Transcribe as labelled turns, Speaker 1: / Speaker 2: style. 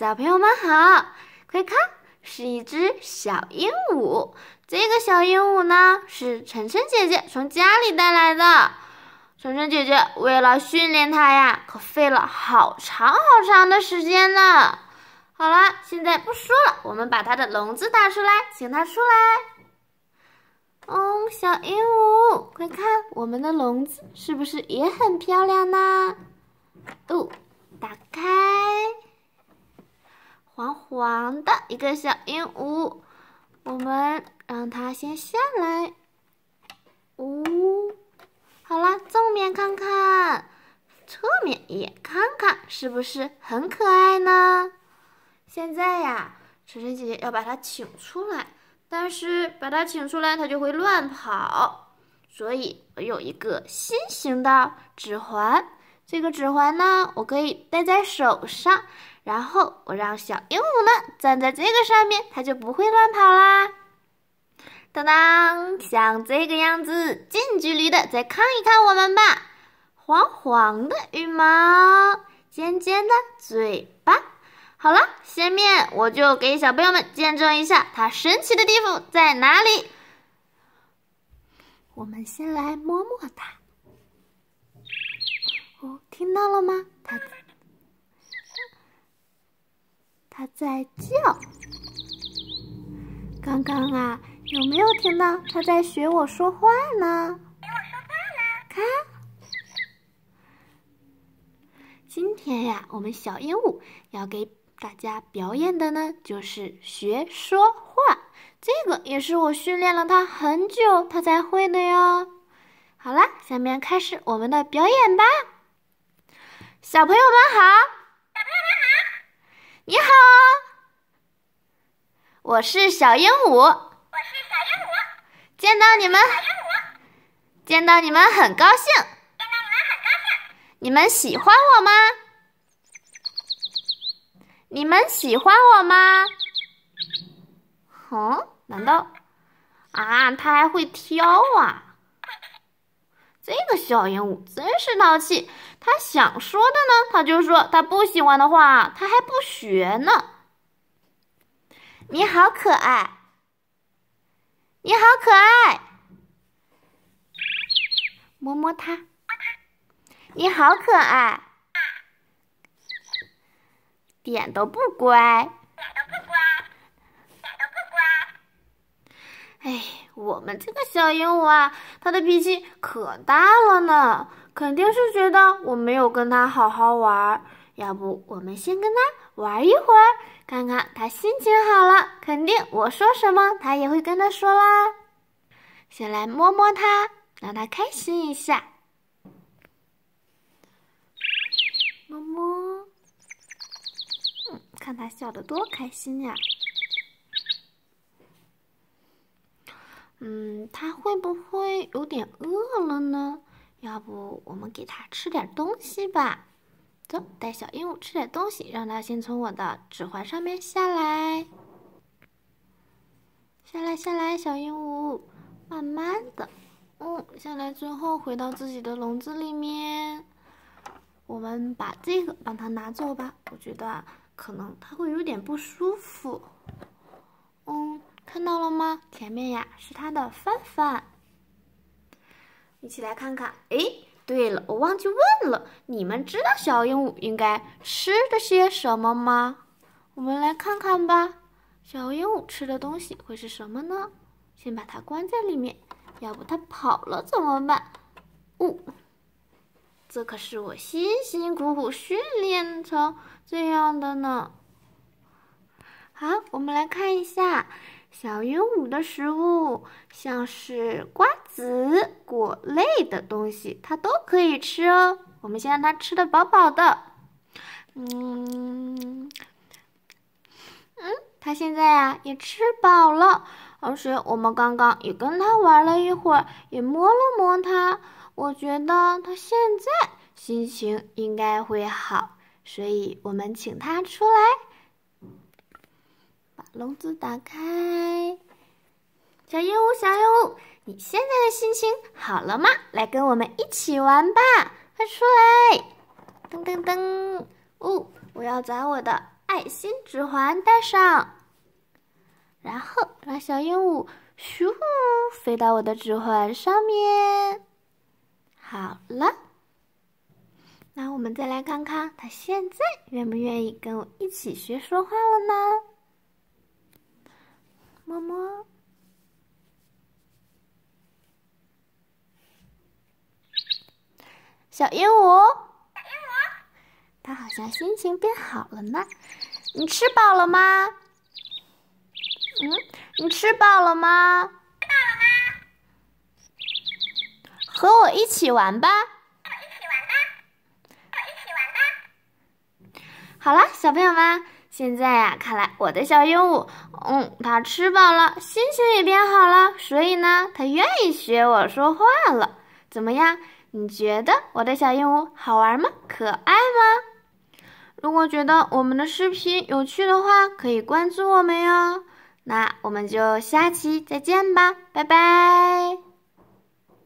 Speaker 1: 小朋友们好，快看，是一只小鹦鹉。这个小鹦鹉呢，是晨晨姐姐从家里带来的。晨晨姐姐为了训练它呀，可费了好长好长的时间呢。好了，现在不说了，我们把它的笼子打出来，请它出来。哦，小鹦鹉，快看我们的笼子是不是也很漂亮呢？哦，打开。黄黄的一个小鹦鹉，我们让它先下来。呜，好了，正面看看，侧面也看看，是不是很可爱呢？现在呀，晨晨姐姐要把它请出来，但是把它请出来，它就会乱跑。所以我有一个新型的指环，这个指环呢，我可以戴在手上。然后我让小鹦鹉呢站在这个上面，它就不会乱跑啦。当当，像这个样子，近距离的再看一看我们吧。黄黄的羽毛，尖尖的嘴巴。好了，下面我就给小朋友们见证一下它神奇的地方在哪里。我们先来摸摸它。哦，听到了吗？它。它在叫，刚刚啊，有没有听到它在学我说话呢？听我说话呢？看，今天呀，我们小鹦鹉要给大家表演的呢，就是学说话。这个也是我训练了它很久，它才会的哟。好啦，下面开始我们的表演吧，小朋友们好。你好，我是小鹦鹉。我是小鹦鹉，见到你们，见到你们很高兴，见到你们很高兴，你们喜欢我吗？你们喜欢我吗？哼，难道啊？他还会挑啊？这个小鹦鹉真是淘气，它想说的呢，它就说它不喜欢的话，它还不学呢。你好可爱，你好可爱，摸摸它。你好可爱，点都不乖，一点都不乖，一点都不乖。哎。我们这个小鹦鹉啊，它的脾气可大了呢，肯定是觉得我没有跟它好好玩。要不我们先跟它玩一会儿，看看它心情好了，肯定我说什么它也会跟它说啦。先来摸摸它，让它开心一下。摸摸，嗯，看它笑得多开心呀！嗯，它会不会有点饿了呢？要不我们给它吃点东西吧。走，带小鹦鹉吃点东西，让它先从我的指环上面下来。下来，下来，小鹦鹉，慢慢的，嗯，下来之后回到自己的笼子里面。我们把这个帮它拿走吧，我觉得可能它会有点不舒服。看到了吗？前面呀是它的翻翻，一起来看看。哎，对了，我忘记问了，你们知道小鹦鹉应该吃的些什么吗？我们来看看吧，小鹦鹉吃的东西会是什么呢？先把它关在里面，要不它跑了怎么办？哦，这可是我辛辛苦苦训练成这样的呢。好，我们来看一下。小鹦鹉的食物，像是瓜子、果类的东西，它都可以吃哦。我们先让它吃的饱饱的。嗯嗯，它现在啊也吃饱了，而且我们刚刚也跟它玩了一会儿，也摸了摸它。我觉得它现在心情应该会好，所以我们请它出来，把笼子打开。小鹦鹉，小鹦鹉，你现在的心情好了吗？来跟我们一起玩吧，快出来！噔噔噔！哦，我要把我的爱心指环，戴上，然后让小鹦鹉咻飞到我的指环上面。好了，那我们再来看看它现在愿不愿意跟我一起学说话了呢？么么。小鹦鹉，小鹦鹉，它好像心情变好了呢。你吃饱了吗？嗯，你吃饱了吗？吃饱了吗？和我一起玩吧。和我一起玩吧。和我一起玩吧。好啦，小朋友们，现在呀，看来我的小鹦鹉，嗯，它吃饱了，心情也变好了，所以呢，它愿意学我说话了。怎么样？你觉得我的小鹦鹉好玩吗？可爱吗？如果觉得我们的视频有趣的话，可以关注我们哟。那我们就下期再见吧，拜拜。